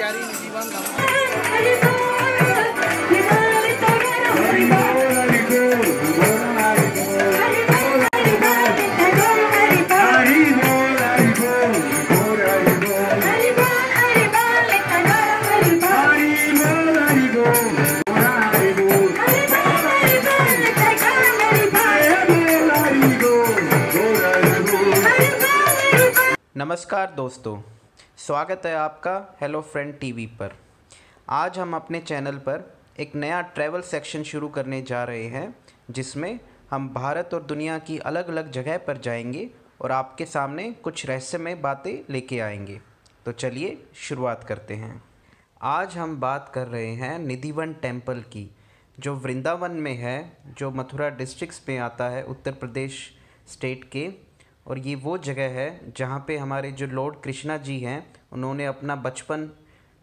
प्यारी जीवन नमस्कार दोस्तों स्वागत है आपका हेलो फ्रेंड टीवी पर आज हम अपने चैनल पर एक नया ट्रैवल सेक्शन शुरू करने जा रहे हैं जिसमें हम भारत और दुनिया की अलग अलग जगह पर जाएंगे और आपके सामने कुछ रहस्यमय बातें लेके आएंगे तो चलिए शुरुआत करते हैं आज हम बात कर रहे हैं निधिवन टेम्पल की जो वृंदावन में है जो मथुरा डिस्ट्रिक्स में आता है उत्तर प्रदेश स्टेट के और ये वो जगह है जहाँ पे हमारे जो लॉर्ड कृष्णा जी हैं उन्होंने अपना बचपन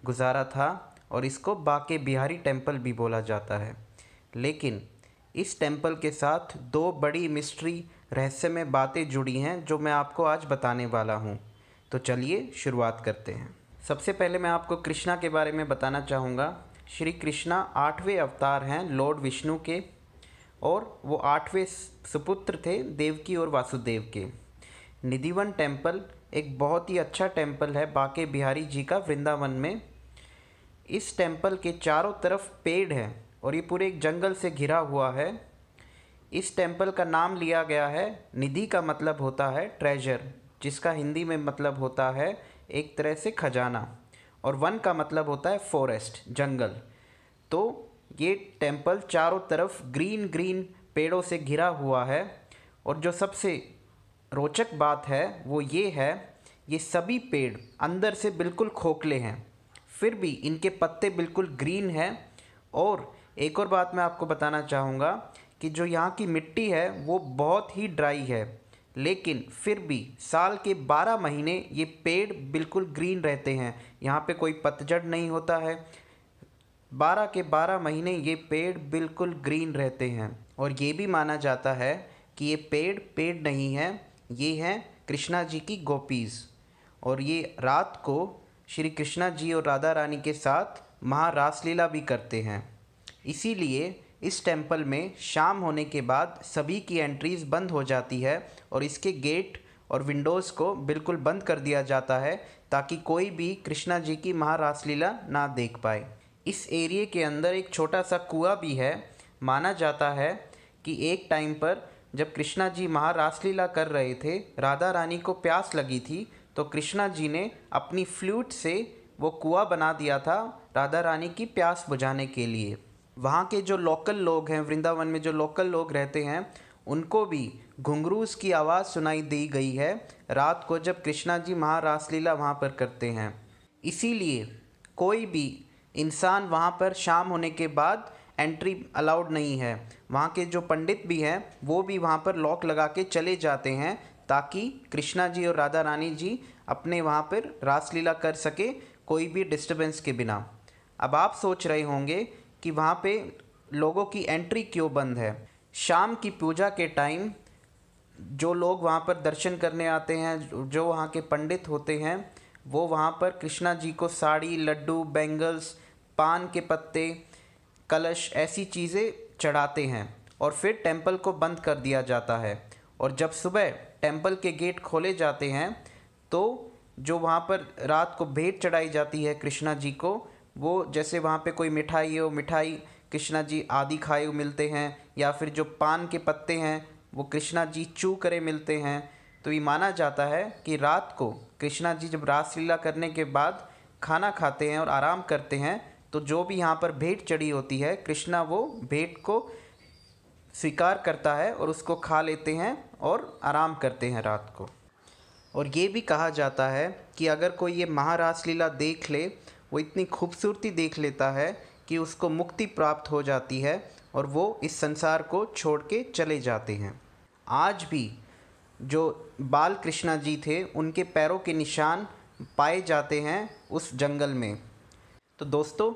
गुजारा था और इसको बाके बिहारी टेम्पल भी बोला जाता है लेकिन इस टेम्पल के साथ दो बड़ी मिस्ट्री रहस्यमय बातें जुड़ी हैं जो मैं आपको आज बताने वाला हूँ तो चलिए शुरुआत करते हैं सबसे पहले मैं आपको कृष्णा के बारे में बताना चाहूँगा श्री कृष्णा आठवें अवतार हैं लॉर्ड विष्णु के और वो आठवें सुपुत्र थे देवकी और वासुदेव के निधिवन टेम्पल एक बहुत ही अच्छा टेम्पल है बाके बिहारी जी का वृंदावन में इस टेम्पल के चारों तरफ पेड़ है और ये पूरे एक जंगल से घिरा हुआ है इस टेम्पल का नाम लिया गया है निधि का मतलब होता है ट्रेजर जिसका हिंदी में मतलब होता है एक तरह से खजाना और वन का मतलब होता है फॉरेस्ट जंगल तो ये टेम्पल चारों तरफ ग्रीन ग्रीन पेड़ों से घिरा हुआ है और जो सबसे रोचक बात है वो ये है ये सभी पेड़ अंदर से बिल्कुल खोखले हैं फिर भी इनके पत्ते बिल्कुल ग्रीन हैं और एक और बात मैं आपको बताना चाहूँगा कि जो यहाँ की मिट्टी है वो बहुत ही ड्राई है लेकिन फिर भी साल के 12 महीने ये पेड़ बिल्कुल ग्रीन रहते हैं यहाँ पे कोई पतझड़ नहीं होता है 12 के 12 महीने ये पेड़ बिल्कुल ग्रीन रहते हैं और ये भी माना जाता है कि ये पेड़ पेड़ नहीं है ये हैं कृष्णा जी की गोपीज़ और ये रात को श्री कृष्णा जी और राधा रानी के साथ महारासलीला भी करते हैं इसीलिए इस टेंपल में शाम होने के बाद सभी की एंट्रीज़ बंद हो जाती है और इसके गेट और विंडोज़ को बिल्कुल बंद कर दिया जाता है ताकि कोई भी कृष्णा जी की महारासलीला ना देख पाए इस एरिए के अंदर एक छोटा सा कुआ भी है माना जाता है कि एक टाइम पर जब कृष्णा जी महारासलीला कर रहे थे राधा रानी को प्यास लगी थी तो कृष्णा जी ने अपनी फ्लूट से वो कुआ बना दिया था राधा रानी की प्यास बुझाने के लिए वहाँ के जो लोकल लोग हैं वृंदावन में जो लोकल लोग रहते हैं उनको भी घुंघरूस की आवाज़ सुनाई दी गई है रात को जब कृष्णा जी महारासलीला वहाँ पर करते हैं इसीलिए कोई भी इंसान वहाँ पर शाम होने के बाद एंट्री अलाउड नहीं है वहाँ के जो पंडित भी हैं वो भी वहाँ पर लॉक लगा के चले जाते हैं ताकि कृष्णा जी और राधा रानी जी अपने वहाँ पर रासलीला कर सके कोई भी डिस्टर्बेंस के बिना अब आप सोच रहे होंगे कि वहाँ पे लोगों की एंट्री क्यों बंद है शाम की पूजा के टाइम जो लोग वहाँ पर दर्शन करने आते हैं जो वहाँ के पंडित होते हैं वो वहाँ पर कृष्णा जी को साड़ी लड्डू बैंगल्स पान के पत्ते कलश ऐसी चीज़ें चढ़ाते हैं और फिर टेम्पल को बंद कर दिया जाता है और जब सुबह टेम्पल के गेट खोले जाते हैं तो जो वहाँ पर रात को भेंट चढ़ाई जाती है कृष्णा जी को वो जैसे वहाँ पे कोई मिठाई हो मिठाई कृष्णा जी आदि खाए हुए मिलते हैं या फिर जो पान के पत्ते हैं वो कृष्णा जी चू करे मिलते हैं तो ये माना जाता है कि रात को कृष्णा जी जब रासलीला करने के बाद खाना खाते हैं और आराम करते हैं तो जो भी यहाँ पर भेंट चढ़ी होती है कृष्णा वो भेंट को स्वीकार करता है और उसको खा लेते हैं और आराम करते हैं रात को और ये भी कहा जाता है कि अगर कोई ये महारास लीला देख ले वो इतनी खूबसूरती देख लेता है कि उसको मुक्ति प्राप्त हो जाती है और वो इस संसार को छोड़ के चले जाते हैं आज भी जो बाल कृष्णा जी थे उनके पैरों के निशान पाए जाते हैं उस जंगल में तो दोस्तों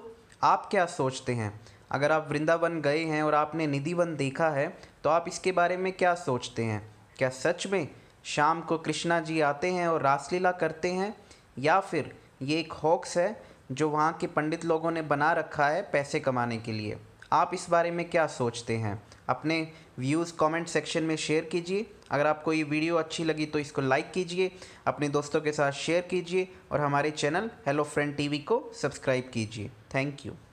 आप क्या सोचते हैं अगर आप वृंदावन गए हैं और आपने निधिवन देखा है तो आप इसके बारे में क्या सोचते हैं क्या सच में शाम को कृष्णा जी आते हैं और रासलीला करते हैं या फिर ये एक हॉक्स है जो वहाँ के पंडित लोगों ने बना रखा है पैसे कमाने के लिए आप इस बारे में क्या सोचते हैं अपने व्यूज़ कमेंट सेक्शन में शेयर कीजिए अगर आपको ये वीडियो अच्छी लगी तो इसको लाइक कीजिए अपने दोस्तों के साथ शेयर कीजिए और हमारे चैनल हेलो फ्रेंड टीवी को सब्सक्राइब कीजिए थैंक यू